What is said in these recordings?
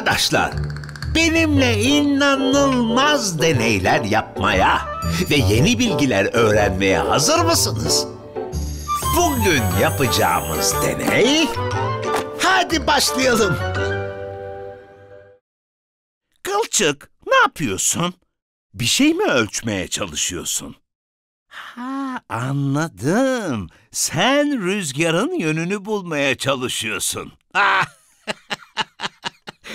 Arkadaşlar, benimle inanılmaz deneyler yapmaya ve yeni bilgiler öğrenmeye hazır mısınız? Bugün yapacağımız deney... Hadi başlayalım. Kılçık, ne yapıyorsun? Bir şey mi ölçmeye çalışıyorsun? Ha, anladım. Sen rüzgarın yönünü bulmaya çalışıyorsun. Ah!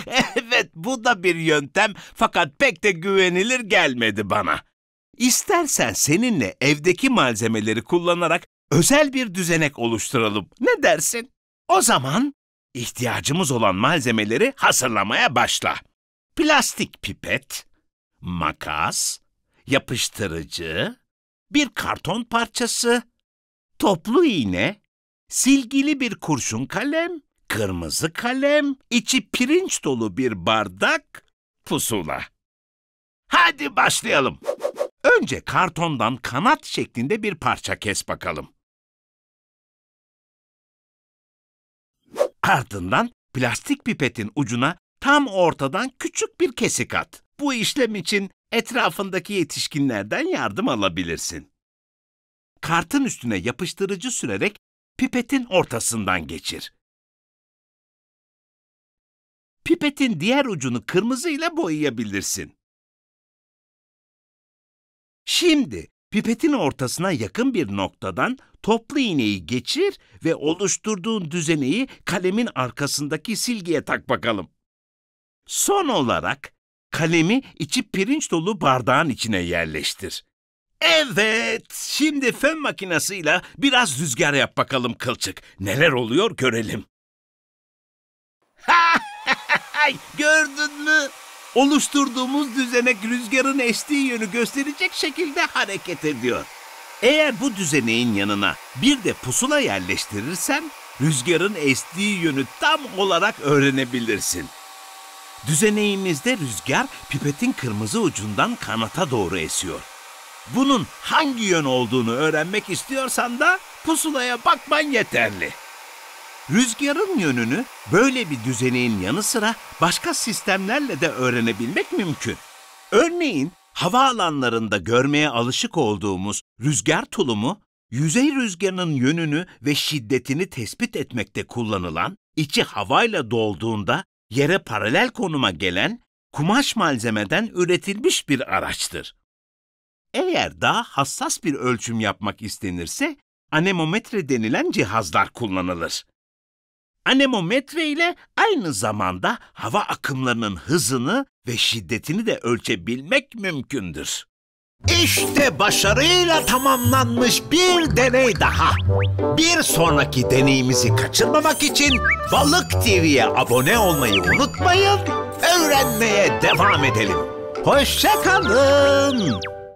evet bu da bir yöntem fakat pek de güvenilir gelmedi bana. İstersen seninle evdeki malzemeleri kullanarak özel bir düzenek oluşturalım. Ne dersin? O zaman ihtiyacımız olan malzemeleri hazırlamaya başla. Plastik pipet, makas, yapıştırıcı, bir karton parçası, toplu iğne, silgili bir kurşun kalem, kırmızı kalem, içi pirinç dolu bir bardak, pusula. Hadi başlayalım. Önce kartondan kanat şeklinde bir parça kes bakalım. Ardından plastik pipetin ucuna tam ortadan küçük bir kesik at. Bu işlem için etrafındaki yetişkinlerden yardım alabilirsin. Kartın üstüne yapıştırıcı sürerek pipetin ortasından geçir pipetin diğer ucunu kırmızı ile boyayabilirsin. Şimdi pipetin ortasına yakın bir noktadan toplu iğneyi geçir ve oluşturduğun düzeneyi kalemin arkasındaki silgiye tak bakalım. Son olarak kalemi içi pirinç dolu bardağın içine yerleştir. Evet, şimdi fön makinesiyle biraz rüzgar yap bakalım kılçık. Neler oluyor görelim. Vay gördün mü? Oluşturduğumuz düzenek rüzgarın estiği yönü gösterecek şekilde hareket ediyor. Eğer bu düzeneğin yanına bir de pusula yerleştirirsen rüzgarın estiği yönü tam olarak öğrenebilirsin. Düzeneğimizde rüzgar pipetin kırmızı ucundan kanata doğru esiyor. Bunun hangi yön olduğunu öğrenmek istiyorsan da pusulaya bakman yeterli. Rüzgarın yönünü böyle bir düzeneğin yanı sıra başka sistemlerle de öğrenebilmek mümkün. Örneğin havaalanlarında görmeye alışık olduğumuz rüzgar tulumu, yüzey rüzgarının yönünü ve şiddetini tespit etmekte kullanılan, içi havayla dolduğunda yere paralel konuma gelen kumaş malzemeden üretilmiş bir araçtır. Eğer daha hassas bir ölçüm yapmak istenirse anemometre denilen cihazlar kullanılır anemometre ile aynı zamanda hava akımlarının hızını ve şiddetini de ölçebilmek mümkündür. İşte başarıyla tamamlanmış bir deney daha. Bir sonraki deneyimizi kaçırmamak için Balık TV'ye abone olmayı unutmayın. Öğrenmeye devam edelim. Hoşçakalın. kalın.